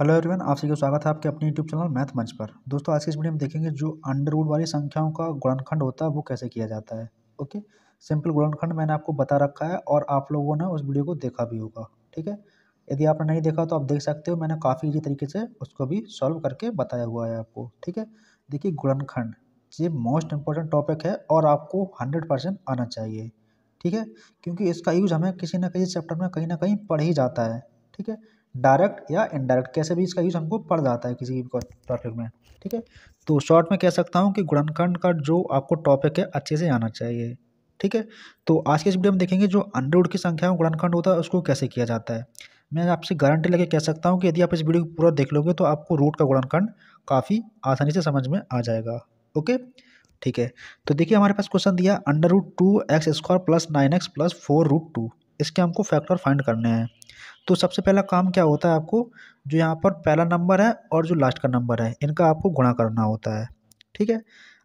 hello everyone आप सभी का स्वागत है आपके अपने यूट्यूब चैनल मैथ मंच पर दोस्तों आज की इस वीडियो में देखेंगे जो अंडर वाली संख्याओं का गुणनखंड होता है वो कैसे किया जाता है ओके सिंपल गुणनखंड मैंने आपको बता रखा है और आप लोगों ने उस वीडियो को देखा भी होगा ठीक है यदि आपने नहीं देखा तो आप देख सकते हो मैंने काफ़ी ईजी तरीके से उसको भी सॉल्व करके बताया हुआ है आपको ठीक है देखिए गुणनखंड ये मोस्ट इंपॉर्टेंट टॉपिक है और आपको हंड्रेड परसेंट आना चाहिए ठीक है क्योंकि इसका यूज़ हमें किसी ना किसी चैप्टर में कहीं ना कहीं पढ़ ही जाता है ठीक है डायरेक्ट या इनडायरेक्ट कैसे भी इसका यूज़ हमको पड़ जाता है किसी भी टॉपिक में ठीक है तो शॉर्ट में कह सकता हूँ कि गुणनखंड का जो आपको टॉपिक है अच्छे से आना चाहिए ठीक है तो आज के इस वीडियो में देखेंगे जो अंडरवुड की संख्या में गुणनखंड होता है उसको कैसे किया जाता है मैं आपसे गारंटी लेके कह सकता हूँ कि यदि आप इस वीडियो को पूरा देख लोगे तो आपको रूट का गुणनखंड काफ़ी आसानी से समझ में आ जाएगा ओके ठीक है तो देखिए हमारे पास क्वेश्चन दिया under root two x square plus nine x plus four root two इसके हमको फैक्टर फाइंड करने हैं तो सबसे पहला काम क्या होता है आपको जो यहाँ पर पहला नंबर है और जो लास्ट का नंबर है इनका आपको गुणा करना होता है ठीक है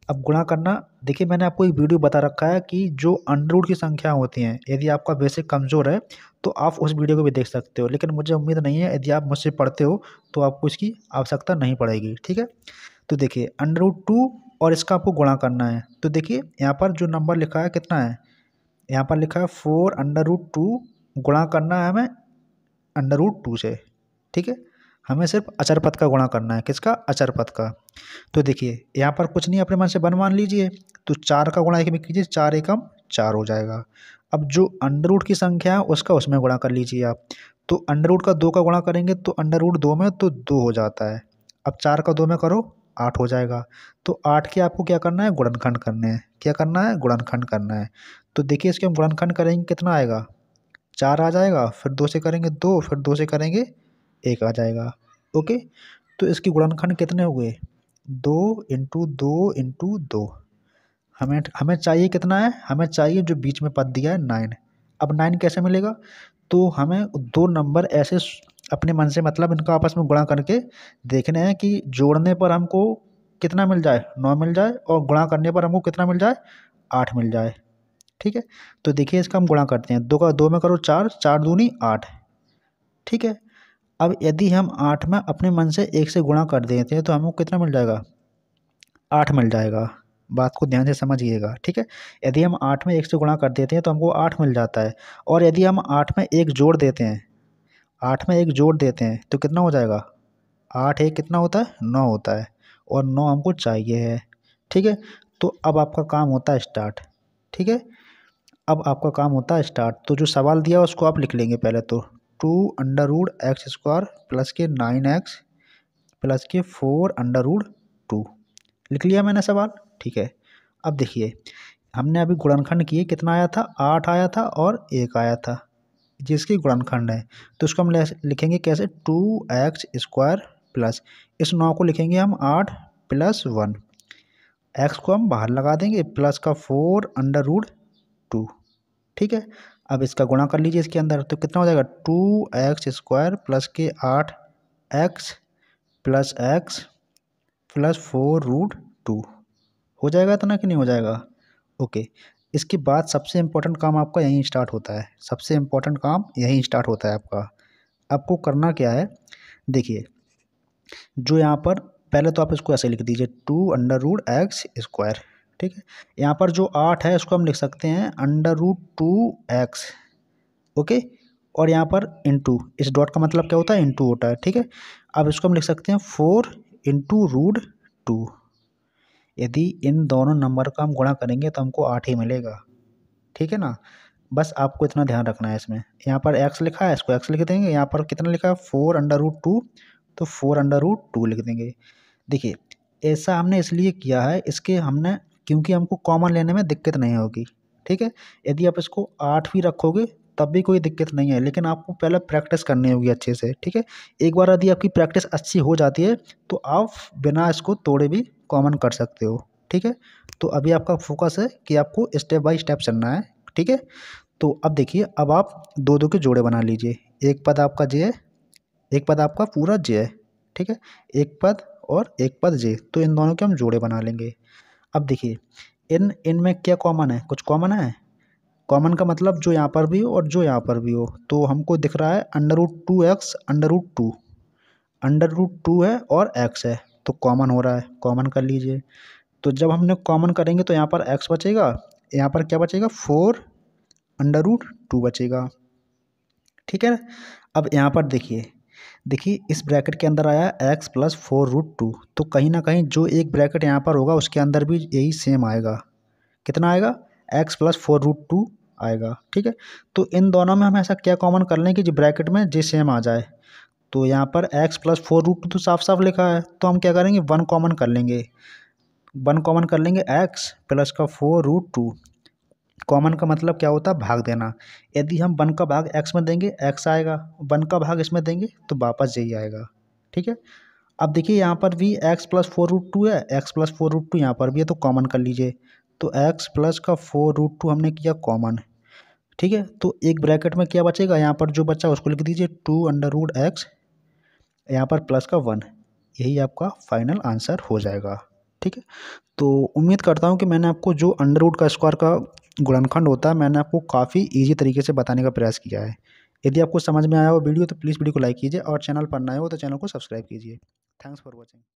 अब गुणा करना देखिए मैंने आपको एक वीडियो बता रखा है कि जो अंडरवुड की संख्या होती हैं यदि आपका बेसिक कमज़ोर है तो आप उस वीडियो को भी देख सकते हो लेकिन मुझे उम्मीद नहीं है यदि आप मुझसे पढ़ते हो तो आपको इसकी आवश्यकता नहीं पड़ेगी ठीक है तो देखिए अंडरवुड टू और इसका आपको गुणा करना है तो देखिए यहाँ पर जो नंबर लिखा है कितना है यहाँ पर लिखा है फोर अंडर रूट टू गुणा करना है हमें अंडर रूट टू से ठीक है हमें सिर्फ अचर पथ का गुणा करना है किसका अचर पथ का तो देखिए यहाँ पर कुछ नहीं अपने मन से बन मान लीजिए तो चार का गुणा एक में कीजिए चार एकम चार हो जाएगा अब जो अंडर रूट की संख्या है उसका उसमें गुणा कर लीजिए आप तो अंडर रूट का दो का गुणा करेंगे तो अंडर रूट दो में तो दो हो जाता है अब चार का दो में करो आठ हो जाएगा तो आठ के आपको क्या करना है गुणनखंड करने हैं क्या करना है गुणनखंड करना है तो देखिए इसके हम गुणनखंड करेंगे कितना आएगा चार आ जाएगा फिर दो से करेंगे दो फिर दो से करेंगे एक आ जाएगा ओके तो इसके गुणनखंड कितने हो गए दो इंटू दो इंटू दो हमें हमें चाहिए कितना है हमें चाहिए जो बीच में पद दिया है नाइन अब नाइन कैसे मिलेगा तो हमें दो नंबर ऐसे अपने मन से मतलब इनका आपस में गुणा करके देखने हैं कि जोड़ने पर हमको कितना मिल जाए नौ मिल जाए और गुणा करने पर हमको कितना मिल जाए आठ मिल जाए ठीक है तो देखिए इसका हम गुणा करते हैं दो का दो में करो चार चार दूनी आठ ठीक है अब यदि हम आठ में अपने मन से एक से गुणा कर देते हैं तो हमको कितना मिल जाएगा आठ मिल जाएगा बात को ध्यान से समझिएगा ठीक है यदि हम आठ में एक से गुणा कर देते हैं तो हमको आठ मिल जाता है और यदि हम आठ में एक जोड़ देते हैं आठ में एक जोड़ देते हैं तो कितना हो जाएगा आठ एक कितना होता है नौ होता है और नौ हमको चाहिए है ठीक है तो अब आपका काम होता है स्टार्ट ठीक है अब आपका काम होता है स्टार्ट तो जो सवाल दिया उसको आप लिख लेंगे पहले तो two under root x square plus के नाइन एक्स प्लस के फोर अंडर रूड टू लिख लिया मैंने सवाल ठीक है अब देखिए हमने अभी गुणनखंड किए कितना आया था आठ आया था और एक आया था जिसकी गुणनखंड है तो इसको हम लिखेंगे कैसे टू एक्स स्क्वायर प्लस इस नौ को लिखेंगे हम आठ प्लस वन एक्स को हम बाहर लगा देंगे प्लस का फोर अंडर रूड टू ठीक है अब इसका गुणा कर लीजिए इसके अंदर तो कितना हो जाएगा टू एक्स स्क्वायर प्लस के आठ x plus x plus four root two हो जाएगा इतना कि नहीं हो जाएगा ओके इसके बाद सबसे इम्पोर्टेंट काम आपका यहीं स्टार्ट होता है सबसे इम्पोर्टेंट काम यहीं स्टार्ट होता है आपका आपको करना क्या है देखिए जो यहाँ पर पहले तो आप इसको ऐसे लिख दीजिए two under root x square ठीक है यहाँ पर जो आठ है उसको हम लिख सकते हैं under root two x okay और यहाँ पर इंटू इस डॉट का मतलब क्या होता है टू होता है ठीक है अब इसको हम लिख सकते हैं फोर इंटू रूड टू यदि इन दोनों नंबर का हम गुणा करेंगे तो हमको आठ ही मिलेगा ठीक है ना बस आपको इतना ध्यान रखना है इसमें यहाँ पर एक्स लिखा है इसको एक्स लिख देंगे यहाँ पर कितना लिखा है फोर अंडर रूट टू तो फोर अंडर रूट टू लिख देंगे देखिए ऐसा हमने इसलिए किया है इसके हमने क्योंकि हमको कॉमन लेने में दिक्कत नहीं होगी ठीक है यदि आप इसको आठ भी रखोगे तब भी कोई दिक्कत नहीं है लेकिन आपको पहले प्रैक्टिस करनी होगी अच्छे से ठीक है एक बार यदि आपकी प्रैक्टिस अच्छी हो जाती है तो आप बिना इसको तोड़े भी कॉमन कर सकते हो ठीक है तो अभी आपका फोकस है कि आपको स्टेप बाय स्टेप चलना है ठीक है तो अब देखिए अब आप दो दो के जोड़े बना लीजिए एक पद आपका जे है एक पद आपका पूरा जे है ठीक है एक पद और एक पद जे तो इन दोनों के हम जोड़े बना लेंगे अब देखिए इन इन में क्या कॉमन है कुछ कॉमन है कॉमन का मतलब जो यहाँ पर भी हो और जो यहाँ पर भी हो तो हमको दिख रहा है under root two x under root two under root two है और एक्स है तो कॉमन हो रहा है कॉमन कर लीजिए तो जब हमने कॉमन करेंगे तो यहाँ पर एक्स बचेगा यहाँ पर क्या बचेगा फोर अंडर रूट टू बचेगा ठीक है अब यहाँ पर देखिए देखिए इस ब्रैकेट के अंदर आया x plus four root two तो कहीं ना कहीं जो एक ब्रैकेट यहाँ पर होगा उसके अंदर भी यही सेम आएगा कितना आएगा x plus four root two आएगा ठीक है तो इन दोनों में हम ऐसा क्या कॉमन कर लें कि जो ब्रैकेट में जे सेम आ जाए तो यहाँ पर x प्लस फोर रूट तो साफ साफ लिखा है तो हम क्या करेंगे वन कॉमन कर लेंगे वन कॉमन कर लेंगे x प्लस का फोर रूट टू कॉमन का मतलब क्या होता है भाग देना यदि हम वन का भाग x में देंगे x आएगा वन का भाग इसमें देंगे तो वापस यही आएगा ठीक है अब देखिए यहाँ पर भी x plus four root two है x plus four root two यहाँ पर भी है तो कॉमन कर लीजिए तो x प्लस का फोर रूट टू हमने किया कॉमन ठीक है तो एक ब्रैकेट में क्या बचेगा यहाँ पर जो बचा उसको लिख दीजिए टू अंडर रूट एक्स यहाँ पर प्लस का वन यही आपका फाइनल आंसर हो जाएगा ठीक है तो उम्मीद करता हूँ कि मैंने आपको जो अंडर रूट का स्क्वायर का गुणनखंड होता है मैंने आपको काफ़ी ईजी तरीके से बताने का प्रयास किया है यदि आपको समझ में आया हो वीडियो तो प्लीज़ वीडियो को लाइक कीजिए और चैनल पर नए हो तो चैनल को सब्सक्राइब कीजिए थैंक्स फॉर वॉचिंग